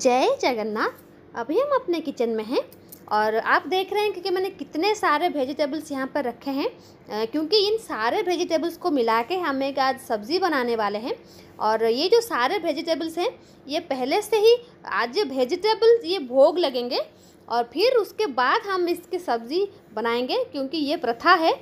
जय जगन्नाथ अभी हम अपने किचन में हैं और आप देख रहे हैं क्योंकि मैंने कितने सारे वेजिटेबल्स यहाँ पर रखे हैं क्योंकि इन सारे वेजिटेबल्स को मिला के हम एक आज सब्ज़ी बनाने वाले हैं और ये जो सारे वेजिटेबल्स हैं ये पहले से ही आज ये वेजिटेबल्स ये भोग लगेंगे और फिर उसके बाद हम इसकी सब्ज़ी बनाएंगे क्योंकि ये प्रथा है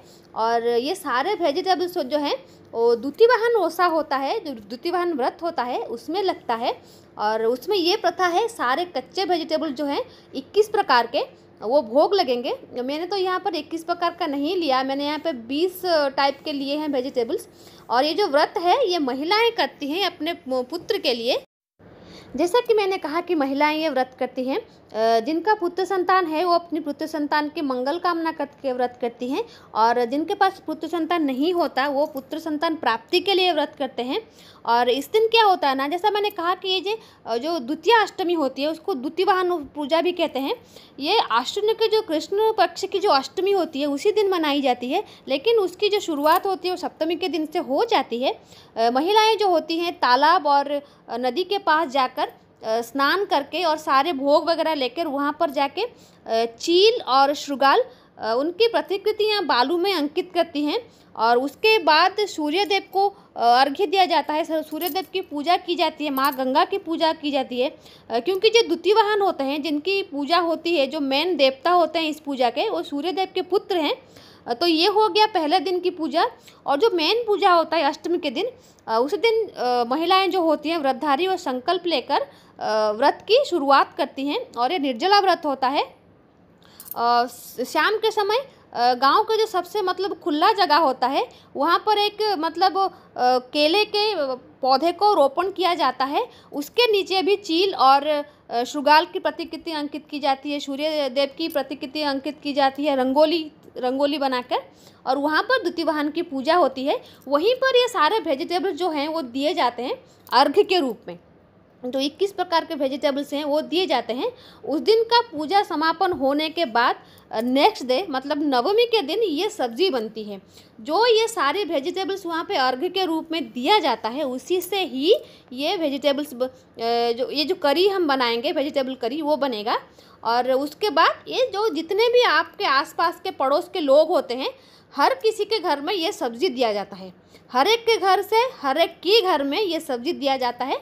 और ये सारे वेजिटेबल्स जो हैं और दूती वाहन ओसा होता है जो दूती वाहन व्रत होता है उसमें लगता है और उसमें ये प्रथा है सारे कच्चे वेजिटेबल जो हैं इक्कीस प्रकार के वो भोग लगेंगे मैंने तो यहाँ पर 21 प्रकार का नहीं लिया मैंने यहाँ पर 20 टाइप के लिए हैं वेजिटेबल्स और ये जो व्रत है ये महिलाएं करती हैं अपने पुत्र के लिए जैसा कि मैंने कहा कि महिलाएं ये व्रत करती हैं जिनका पुत्र संतान है वो अपनी पुत्र संतान के मंगल कामना करके व्रत करती हैं और जिनके पास पुत्र संतान नहीं होता वो पुत्र संतान प्राप्ति के लिए व्रत करते हैं और इस दिन क्या होता है ना जैसा मैंने कहा कि ये जो जो द्वितीय अष्टमी होती है उसको द्वितीय वाहन पूजा भी कहते हैं ये अष्टमी के जो कृष्ण पक्ष की जो अष्टमी होती है उसी दिन मनाई जाती है लेकिन उसकी जो शुरुआत होती है वो सप्तमी के दिन से हो जाती है महिलाएँ जो होती हैं तालाब और नदी के पास जाकर स्नान करके और सारे भोग वगैरह लेकर वहाँ पर जाके चील और श्रृगाल उनकी प्रतिकृतियाँ बालू में अंकित करती हैं और उसके बाद सूर्यदेव को अर्घ्य दिया जाता है सूर्यदेव की पूजा की जाती है माँ गंगा की पूजा की जाती है क्योंकि जो द्वितीय वाहन होते हैं जिनकी पूजा होती है जो मेन देवता होते हैं इस पूजा के वो सूर्यदेव के पुत्र हैं तो ये हो गया पहले दिन की पूजा और जो मेन पूजा होता है अष्टमी के दिन उस दिन महिलाएं जो होती हैं व्रतधारी और संकल्प लेकर व्रत की शुरुआत करती हैं और ये निर्जला व्रत होता है शाम के समय गांव का जो सबसे मतलब खुला जगह होता है वहाँ पर एक मतलब केले के पौधे को रोपण किया जाता है उसके नीचे भी चील और शुगाल की प्रतिकृति अंकित की जाती है सूर्य देव की प्रतिकृति अंकित की जाती है रंगोली रंगोली बनाकर और वहाँ पर द्वितीय वाहन की पूजा होती है वहीं पर ये सारे वेजिटेबल्स जो हैं वो दिए जाते हैं अर्घ के रूप में जो तो 21 प्रकार के वेजिटेबल्स हैं वो दिए जाते हैं उस दिन का पूजा समापन होने के बाद नेक्स्ट डे मतलब नवमी के दिन ये सब्जी बनती है जो ये सारे वेजिटेबल्स वहाँ पे अर्घ के रूप में दिया जाता है उसी से ही ये वेजिटेबल्स जो ये जो करी हम बनाएंगे वेजिटेबल करी वो बनेगा और उसके बाद ये जो जितने भी आपके आसपास के पड़ोस के लोग होते हैं हर किसी के घर में ये सब्ज़ी दिया जाता है हर एक के घर से हर एक के घर में ये सब्जी दिया जाता है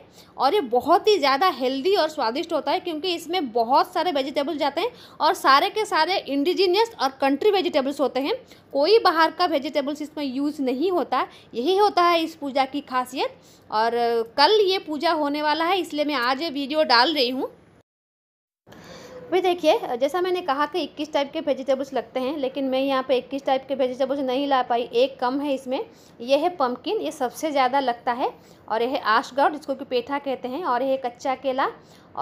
और ये बहुत ही ज़्यादा हेल्दी और स्वादिष्ट होता है क्योंकि इसमें बहुत सारे वेजिटेबल्स जाते हैं और सारे के सारे इंडिजीनियस और कंट्री वेजिटेबल्स होते हैं कोई बाहर का वेजिटेबल्स इसमें यूज़ नहीं होता यही होता है इस पूजा की खासियत और कल ये पूजा होने वाला है इसलिए मैं आज ये वीडियो डाल रही हूँ भी देखिए जैसा मैंने कहा कि 21 टाइप के वेजिटेबल्स लगते हैं लेकिन मैं यहाँ पे 21 टाइप के वेजिटेबल्स नहीं ला पाई एक कम है इसमें यह है पम्पकिन ये सबसे ज़्यादा लगता है और यह है आशगढ़ जिसको कि पेठा कहते हैं और यह है कच्चा केला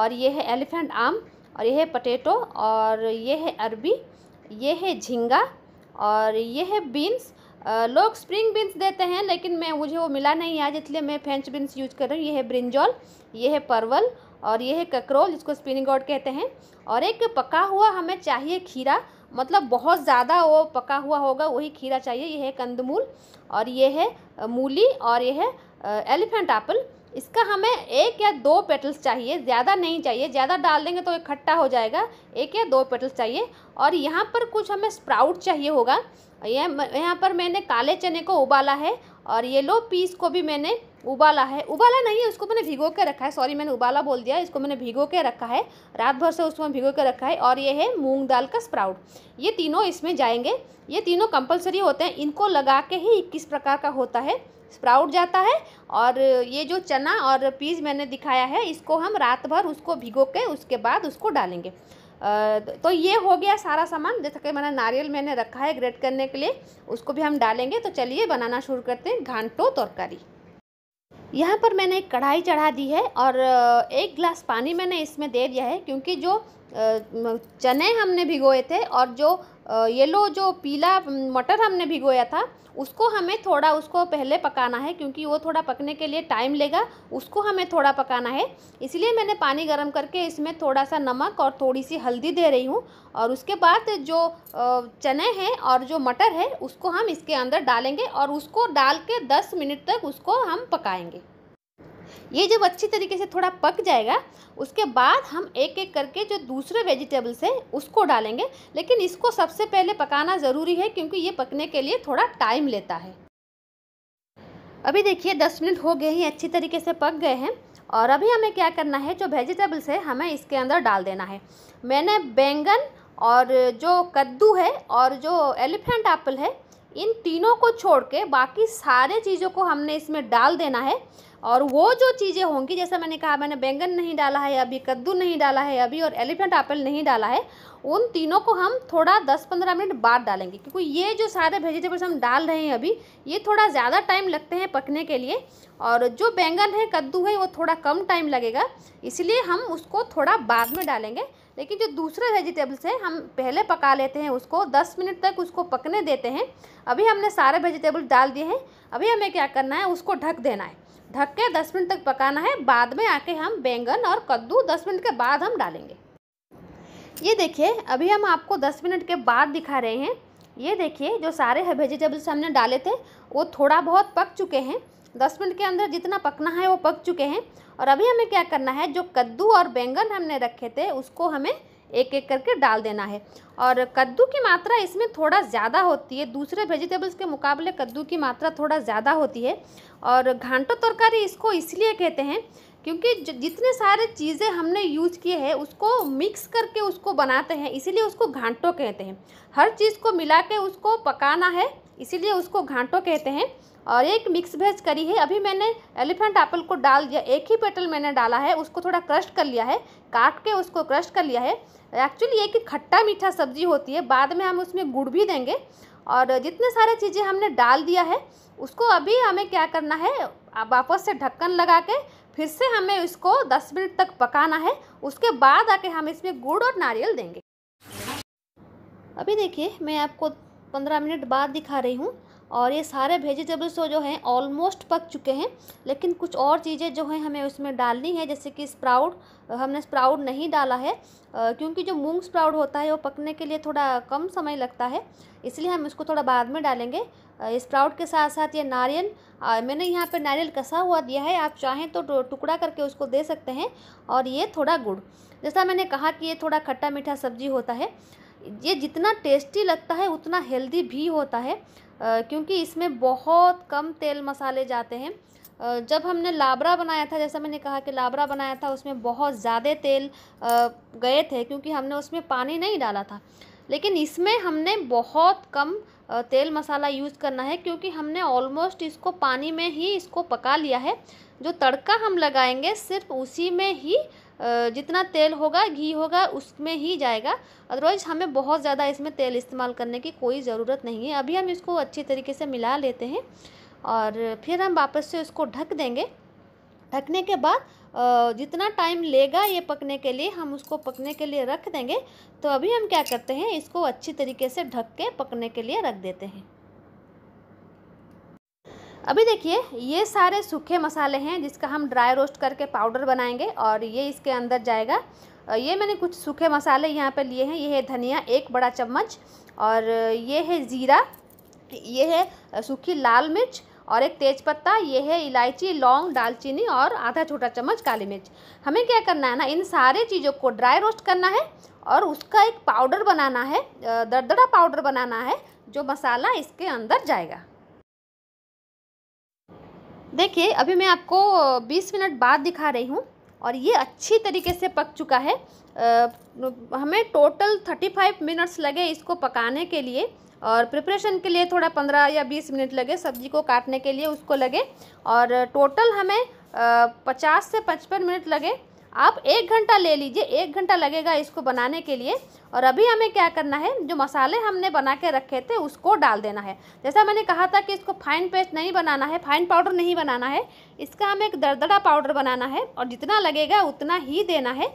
और यह है एलिफेंट आम और यह है पटेटो और यह है अरबी ये है झींगा और ये है बीन्स लोग स्प्रिंग बीन्स देते हैं लेकिन मैं मुझे वो मिला नहीं आज इसलिए मैं फ्रेंच बीन्स यूज कर रही हूँ ये है ब्रिंजॉल ये है परवल और ये है ककरोल जिसको स्पिनिंग गॉड कहते हैं और एक पका हुआ हमें चाहिए खीरा मतलब बहुत ज़्यादा वो पका हुआ होगा वही खीरा चाहिए ये है कंदमूल और ये है मूली और ये है एलिफेंट एप्पल इसका हमें एक या दो पेटल्स चाहिए ज़्यादा नहीं चाहिए ज़्यादा डाल देंगे तो इकट्ठा हो जाएगा एक या दो पेटल्स चाहिए और यहाँ पर कुछ हमें स्प्राउट चाहिए होगा यह यहाँ पर मैंने काले चने को उबाला है और येलो पीस को भी मैंने उबाला है उबाला नहीं है उसको मैंने भिगो के रखा है सॉरी मैंने उबाला बोल दिया इसको मैंने भिगो के रखा है रात भर से उसको मैं भिगो के रखा है और ये है मूंग दाल का स्प्राउट ये तीनों इसमें जाएंगे ये तीनों कंपलसरी होते हैं इनको लगा के ही इक्कीस प्रकार का होता है स्प्राउट जाता है और ये जो चना और पीज मैंने दिखाया है इसको हम रात भर उसको भिगो के उसके बाद उसको डालेंगे तो ये हो गया सारा सामान जैसा कि मैंने नारियल मैंने रखा है ग्रेट करने के लिए उसको भी हम डालेंगे तो चलिए बनाना शुरू करते हैं घंटों तरकारी यहाँ पर मैंने एक कढ़ाई चढ़ा दी है और एक गिलास पानी मैंने इसमें दे दिया है क्योंकि जो चने हमने भिगोए थे और जो येलो जो पीला मटर हमने भिगोया था उसको हमें थोड़ा उसको पहले पकाना है क्योंकि वो थोड़ा पकने के लिए टाइम लेगा उसको हमें थोड़ा पकाना है इसलिए मैंने पानी गर्म करके इसमें थोड़ा सा नमक और थोड़ी सी हल्दी दे रही हूँ और उसके बाद जो चने हैं और जो मटर है उसको हम इसके अंदर डालेंगे और उसको डाल के दस मिनट तक उसको हम पकाएँगे ये जब अच्छी तरीके से थोड़ा पक जाएगा उसके बाद हम एक एक करके जो दूसरे वेजिटेबल्स हैं उसको डालेंगे लेकिन इसको सबसे पहले पकाना ज़रूरी है क्योंकि ये पकने के लिए थोड़ा टाइम लेता है अभी देखिए दस मिनट हो गए हैं अच्छी तरीके से पक गए हैं और अभी हमें क्या करना है जो वेजिटेबल्स है हमें इसके अंदर डाल देना है मैंने बैंगन और जो कद्दू है और जो एलिफेंट एप्पल है इन तीनों को छोड़ के बाकी सारे चीज़ों को हमने इसमें डाल देना है और वो जो चीज़ें होंगी जैसे मैंने कहा मैंने बैंगन नहीं डाला है अभी कद्दू नहीं डाला है अभी और एलिफेंट एप्पल नहीं डाला है उन तीनों को हम थोड़ा 10-15 मिनट बाद डालेंगे क्योंकि ये जो सारे वेजिटेबल्स हम डाल रहे हैं अभी ये थोड़ा ज़्यादा टाइम लगते हैं पकने के लिए और जो बैंगन है कद्दू है वो थोड़ा कम टाइम लगेगा इसलिए हम उसको थोड़ा बाद में डालेंगे लेकिन जो दूसरे वेजिटेबल्स हैं हम पहले पका लेते हैं उसको दस मिनट तक उसको पकने देते हैं अभी हमने सारे वेजिटेबल्स डाल दिए हैं अभी हमें क्या करना है उसको ढक देना है ढक के दस मिनट तक पकाना है बाद में आके हम बैंगन और कद्दू दस मिनट के बाद हम डालेंगे ये देखिए अभी हम आपको दस मिनट के बाद दिखा रहे हैं ये देखिए जो सारे वेजिटेबल्स हमने डाले थे वो थोड़ा बहुत पक चुके हैं दस मिनट के अंदर जितना पकना है वो पक चुके हैं और अभी हमें क्या करना है जो कद्दू और बैंगन हमने रखे थे उसको हमें एक एक करके डाल देना है और कद्दू की मात्रा इसमें थोड़ा ज़्यादा होती है दूसरे वेजिटेबल्स के मुकाबले कद्दू की मात्रा थोड़ा ज़्यादा होती है और घांटो तरकारी इसको इसलिए कहते हैं क्योंकि जितने सारे चीज़ें हमने यूज किए हैं उसको मिक्स करके उसको बनाते हैं इसीलिए उसको घंटो कहते हैं हर चीज़ को मिला के उसको पकाना है इसीलिए उसको घाटों कहते हैं और एक मिक्स वेज करी है अभी मैंने एलिफेंट एप्पल को डाल दिया एक ही पेटल मैंने डाला है उसको थोड़ा क्रश कर लिया है काट के उसको क्रश कर लिया है एक्चुअली एक खट्टा मीठा सब्जी होती है बाद में हम उसमें गुड़ भी देंगे और जितने सारे चीज़ें हमने डाल दिया है उसको अभी हमें क्या करना है वापस से ढक्कन लगा के फिर से हमें इसको 10 मिनट तक पकाना है उसके बाद आके हम इसमें गुड़ और नारियल देंगे अभी देखिए मैं आपको पंद्रह मिनट बाद दिखा रही हूँ और ये सारे वेजिटेबल्स तो जो हैं ऑलमोस्ट पक चुके हैं लेकिन कुछ और चीज़ें जो हैं हमें उसमें डालनी है जैसे कि स्प्राउड हमने स्प्राउड नहीं डाला है क्योंकि जो मूंग स्प्राउड होता है वो पकने के लिए थोड़ा कम समय लगता है इसलिए हम इसको थोड़ा बाद में डालेंगे स्प्राउट के साथ साथ ये नारियल मैंने यहाँ पर नारियल कसा हुआ दिया है आप चाहें तो टुकड़ा करके उसको दे सकते हैं और ये थोड़ा गुड़ जैसा मैंने कहा कि ये थोड़ा खट्टा मीठा सब्जी होता है ये जितना टेस्टी लगता है उतना हेल्दी भी होता है क्योंकि इसमें बहुत कम तेल मसाले जाते हैं जब हमने लाबरा बनाया था जैसा मैंने कहा कि लाबरा बनाया था उसमें बहुत ज़्यादा तेल गए थे क्योंकि हमने उसमें पानी नहीं डाला था लेकिन इसमें हमने बहुत कम तेल मसाला यूज़ करना है क्योंकि हमने ऑलमोस्ट इसको पानी में ही इसको पका लिया है जो तड़का हम लगाएंगे सिर्फ उसी में ही जितना तेल होगा घी होगा उसमें ही जाएगा अदरवाइज हमें बहुत ज़्यादा इसमें तेल इस्तेमाल करने की कोई ज़रूरत नहीं है अभी हम इसको अच्छी तरीके से मिला लेते हैं और फिर हम वापस से उसको ढक देंगे ढकने के बाद जितना टाइम लेगा ये पकने के लिए हम उसको पकने के लिए रख देंगे तो अभी हम क्या करते हैं इसको अच्छी तरीके से ढक के पकने के लिए रख देते हैं अभी देखिए ये सारे सूखे मसाले हैं जिसका हम ड्राई रोस्ट करके पाउडर बनाएंगे और ये इसके अंदर जाएगा ये मैंने कुछ सूखे मसाले यहाँ पर लिए हैं ये है धनिया एक बड़ा चम्मच और ये है ज़ीरा ये है सूखी लाल मिर्च और एक तेज़पत्ता ये है इलायची लौंग दालचीनी और आधा छोटा चम्मच काली मिर्च हमें क्या करना है ना इन सारे चीज़ों को ड्राई रोस्ट करना है और उसका एक पाउडर बनाना है दरदरा पाउडर बनाना है जो मसाला इसके अंदर जाएगा देखिए अभी मैं आपको 20 मिनट बाद दिखा रही हूँ और ये अच्छी तरीके से पक चुका है आ, हमें टोटल 35 मिनट्स लगे इसको पकाने के लिए और प्रिपरेशन के लिए थोड़ा 15 या 20 मिनट लगे सब्जी को काटने के लिए उसको लगे और टोटल हमें आ, 50 से 55 मिनट लगे आप एक घंटा ले लीजिए एक घंटा लगेगा इसको बनाने के लिए और अभी हमें क्या करना है जो मसाले हमने बना के रखे थे उसको डाल देना है जैसा मैंने कहा था कि इसको फाइन पेस्ट नहीं बनाना है फाइन पाउडर नहीं बनाना है इसका हमें एक दरदरा पाउडर बनाना है और जितना लगेगा उतना ही देना है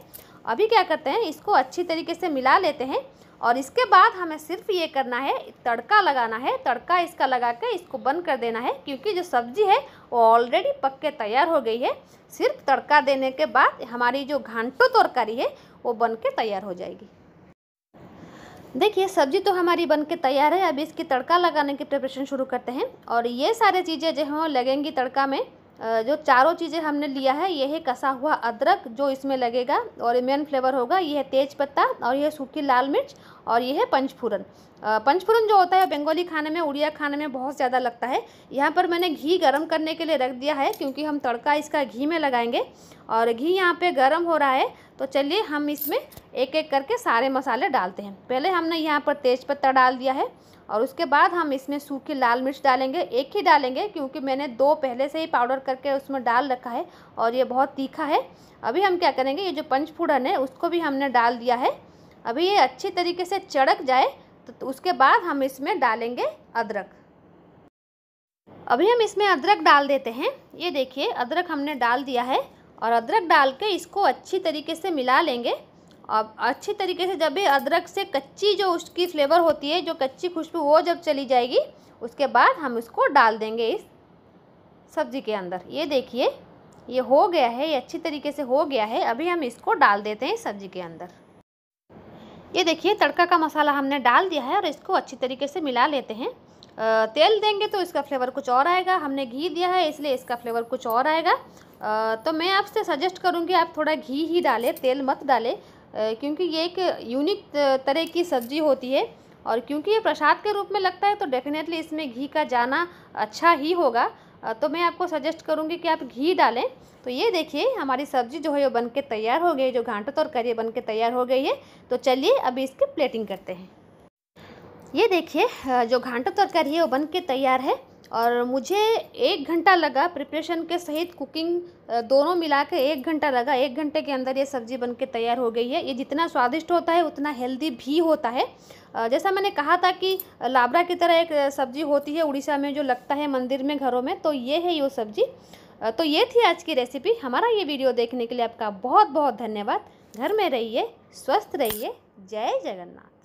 अभी क्या करते हैं इसको अच्छी तरीके से मिला लेते हैं और इसके बाद हमें सिर्फ ये करना है तड़का लगाना है तड़का इसका लगा कर इसको बंद कर देना है क्योंकि जो सब्ज़ी है वो ऑलरेडी पक के तैयार हो गई है सिर्फ तड़का देने के बाद हमारी जो घंटों तरकारी है वो बन के तैयार हो जाएगी देखिए सब्जी तो हमारी बन के तैयार है अब इसकी तड़का लगाने की प्रिपरेशन शुरू करते हैं और ये सारे चीज़ें जो हैं लगेंगी तड़का में जो चारों चीज़ें हमने लिया है यह है कसा हुआ अदरक जो इसमें लगेगा और मेन फ्लेवर होगा यह है तेज पत्ता और यह सूखी लाल मिर्च और यह है पंचफूरन पंचफूरन जो होता है बंगाली खाने में उड़िया खाने में बहुत ज़्यादा लगता है यहाँ पर मैंने घी गर्म करने के लिए रख दिया है क्योंकि हम तड़का इसका घी में लगाएंगे और घी यहाँ पर गर्म हो रहा है तो चलिए हम इसमें एक एक करके सारे मसाले डालते हैं पहले हमने यहाँ पर तेज़ डाल दिया है और उसके बाद हम इसमें सूखी लाल मिर्च डालेंगे एक ही डालेंगे क्योंकि मैंने दो पहले से ही पाउडर करके उसमें डाल रखा है और ये बहुत तीखा है अभी हम क्या करेंगे ये जो पंचफूड़न है उसको भी हमने डाल दिया है अभी ये अच्छी तरीके से चढ़क जाए तो, तो उसके बाद हम इसमें डालेंगे अदरक अभी हम इसमें अदरक डाल देते हैं ये देखिए अदरक हमने डाल दिया है और अदरक डाल के इसको अच्छी तरीके से मिला लेंगे अब अच्छे तरीके से जब भी अदरक से कच्ची जो उसकी फ्लेवर होती है जो कच्ची खुशबू वो जब चली जाएगी उसके बाद हम इसको डाल देंगे इस सब्ज़ी के अंदर ये देखिए ये हो गया है ये अच्छी तरीके से हो गया है अभी हम इसको डाल देते हैं सब्ज़ी के अंदर ये देखिए तड़का का मसाला हमने डाल दिया है और इसको अच्छी तरीके से मिला लेते हैं आ, तेल देंगे तो इसका फ्लेवर कुछ और आएगा हमने घी दिया है इसलिए इसका फ्लेवर कुछ और आएगा आ, तो मैं आपसे सजेस्ट करूँगी आप थोड़ा घी ही डालें तेल मत डालें क्योंकि ये एक यूनिक तरह की सब्ज़ी होती है और क्योंकि ये प्रसाद के रूप में लगता है तो डेफिनेटली इसमें घी का जाना अच्छा ही होगा तो मैं आपको सजेस्ट करूँगी कि आप घी डालें तो ये देखिए हमारी सब्ज़ी जो है वो बन के तैयार हो गई जो घाटो तौर बन के तैयार हो गई है तो चलिए अभी इसकी प्लेटिंग करते हैं ये देखिए जो घाटो तौर करिए वो बन के तैयार है और मुझे एक घंटा लगा प्रिपरेशन के सहित कुकिंग दोनों मिला के एक घंटा लगा एक घंटे के अंदर ये सब्ज़ी बन के तैयार हो गई है ये जितना स्वादिष्ट होता है उतना हेल्दी भी होता है जैसा मैंने कहा था कि लाबरा की तरह एक सब्ज़ी होती है उड़ीसा में जो लगता है मंदिर में घरों में तो ये है ये सब्ज़ी तो ये थी आज की रेसिपी हमारा ये वीडियो देखने के लिए आपका बहुत बहुत धन्यवाद घर में रहिए स्वस्थ रहिए जय जगन्नाथ